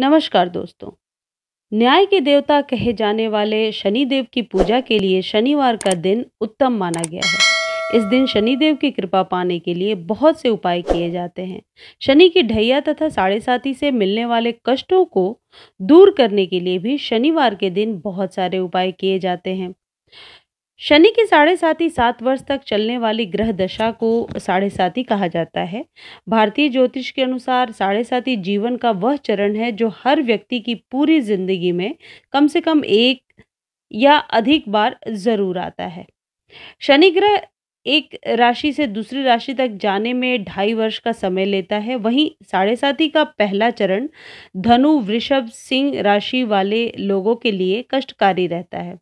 नमस्कार दोस्तों न्याय के देवता कहे जाने वाले शनिदेव की पूजा के लिए शनिवार का दिन उत्तम माना गया है इस दिन शनिदेव की कृपा पाने के लिए बहुत से उपाय किए जाते हैं शनि की ढैया तथा साढ़े साथी से मिलने वाले कष्टों को दूर करने के लिए भी शनिवार के दिन बहुत सारे उपाय किए जाते हैं शनि की साढ़े साथी सात वर्ष तक चलने वाली ग्रह दशा को साढ़े साथी कहा जाता है भारतीय ज्योतिष के अनुसार साढ़े साथी जीवन का वह चरण है जो हर व्यक्ति की पूरी जिंदगी में कम से कम एक या अधिक बार जरूर आता है शनि ग्रह एक राशि से दूसरी राशि तक जाने में ढाई वर्ष का समय लेता है वहीं साढ़े साथी का पहला चरण धनु वृषभ सिंह राशि वाले लोगों के लिए कष्टकारी रहता है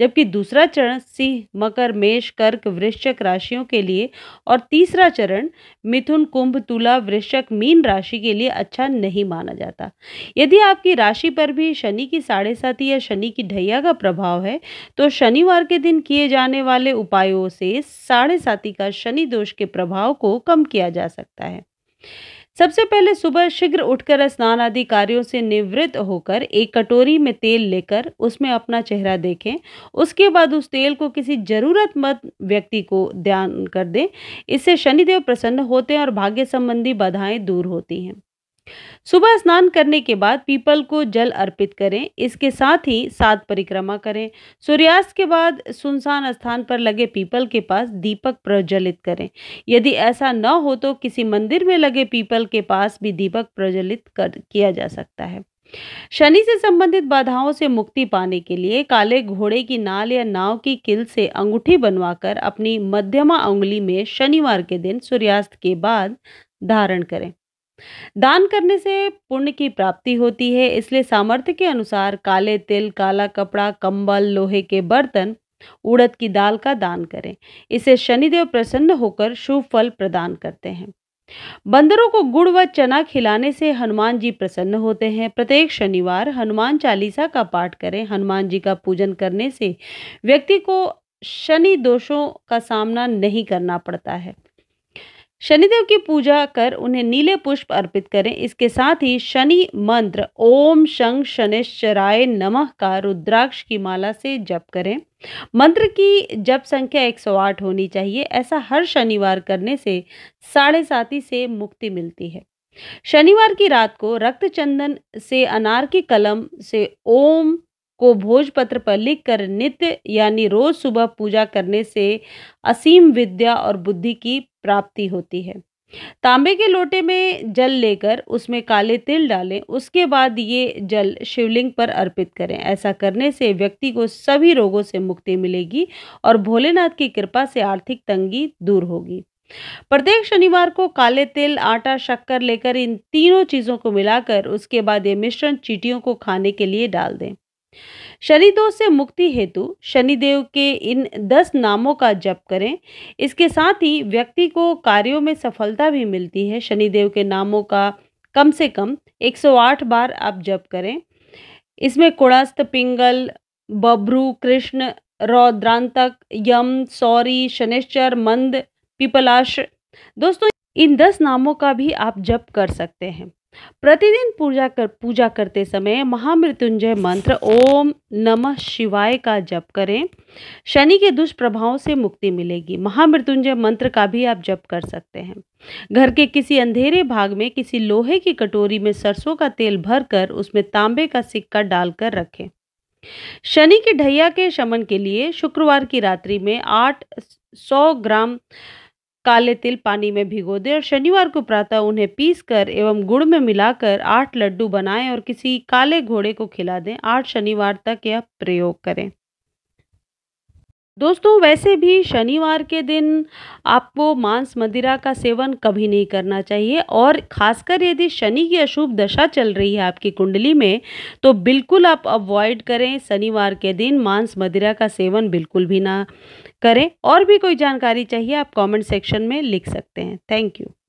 जबकि दूसरा चरण सिंह मकर मेष कर्क वृश्चक राशियों के लिए और तीसरा चरण मिथुन कुंभ तुला वृश्चक मीन राशि के लिए अच्छा नहीं माना जाता यदि आपकी राशि पर भी शनि की साढ़े साथी या शनि की ढैया का प्रभाव है तो शनिवार के दिन किए जाने वाले उपायों से साढ़े साथी का शनि दोष के प्रभाव को कम किया जा सकता है सबसे पहले सुबह शीघ्र उठकर स्नान आदि कार्यों से निवृत्त होकर एक कटोरी में तेल लेकर उसमें अपना चेहरा देखें उसके बाद उस तेल को किसी ज़रूरतमंद व्यक्ति को दान कर दें इससे शनिदेव प्रसन्न होते हैं और भाग्य संबंधी बाधाएं दूर होती हैं सुबह स्नान करने के बाद पीपल को जल अर्पित करें इसके साथ ही सात परिक्रमा करें सूर्यास्त के बाद सुनसान स्थान पर लगे पीपल के पास दीपक प्रज्वलित करें यदि ऐसा न हो तो किसी मंदिर में लगे पीपल के पास भी दीपक प्रज्वलित कर किया जा सकता है शनि से संबंधित बाधाओं से मुक्ति पाने के लिए काले घोड़े की नाल या नाव की किल से अंगूठी बनवाकर अपनी मध्यमा उंगली में शनिवार के दिन सूर्यास्त के बाद धारण करें दान करने से पुण्य की प्राप्ति होती है इसलिए सामर्थ्य के अनुसार काले तिल काला कपड़ा कंबल लोहे के बर्तन उड़द की दाल का दान करें इसे शनिदेव प्रसन्न होकर शुभ फल प्रदान करते हैं बंदरों को गुड़ व चना खिलाने से हनुमान जी प्रसन्न होते हैं प्रत्येक शनिवार हनुमान चालीसा का पाठ करें हनुमान जी का पूजन करने से व्यक्ति को शनि दोषों का सामना नहीं करना पड़ता है शनिदेव की पूजा कर उन्हें नीले पुष्प अर्पित करें इसके साथ ही शनि मंत्र ओम शं शनिश्चराय नमः का रुद्राक्ष की माला से जप करें मंत्र की जप संख्या 108 होनी चाहिए ऐसा हर शनिवार करने से साढ़े साथी से मुक्ति मिलती है शनिवार की रात को रक्त चंदन से अनार की कलम से ओम को भोजपत्र पर लिख कर नित्य यानी रोज सुबह पूजा करने से असीम विद्या और बुद्धि की प्राप्ति होती है तांबे के लोटे में जल लेकर उसमें काले तिल डालें उसके बाद ये जल शिवलिंग पर अर्पित करें ऐसा करने से व्यक्ति को सभी रोगों से मुक्ति मिलेगी और भोलेनाथ की कृपा से आर्थिक तंगी दूर होगी प्रत्येक शनिवार को काले तिल आटा शक्कर लेकर इन तीनों चीज़ों को मिलाकर उसके बाद ये मिश्रण चीटियों को खाने के लिए डाल दें शनि दोष से मुक्ति हेतु शनिदेव के इन दस नामों का जप करें इसके साथ ही व्यक्ति को कार्यों में सफलता भी मिलती है शनिदेव के नामों का कम से कम 108 बार आप जप करें इसमें कुणस्त पिंगल बभ्रू कृष्ण रौद्रांतक यम सौरी शनिश्चर मंद पिपलाश दोस्तों इन दस नामों का भी आप जप कर सकते हैं प्रतिदिन पूजा कर पूजा करते समय महामृत्युंजय मंत्र ओम नमः शिवाय का जप करें शनि के दुष्प्रभावों से मुक्ति मिलेगी महामृत्युंजय मंत्र का भी आप जप कर सकते हैं घर के किसी अंधेरे भाग में किसी लोहे की कटोरी में सरसों का तेल भरकर उसमें तांबे का सिक्का डालकर रखें शनि की ढैया के शमन के लिए शुक्रवार की रात्रि में आठ सौ ग्राम काले तिल पानी में भिगो दें और शनिवार को प्रातः उन्हें पीसकर एवं गुड़ में मिलाकर आठ लड्डू बनाएं और किसी काले घोड़े को खिला दें आठ शनिवार तक यह प्रयोग करें दोस्तों वैसे भी शनिवार के दिन आपको मांस मदिरा का सेवन कभी नहीं करना चाहिए और खासकर यदि शनि की अशुभ दशा चल रही है आपकी कुंडली में तो बिल्कुल आप अवॉइड करें शनिवार के दिन मांस मदिरा का सेवन बिल्कुल भी ना करें और भी कोई जानकारी चाहिए आप कमेंट सेक्शन में लिख सकते हैं थैंक यू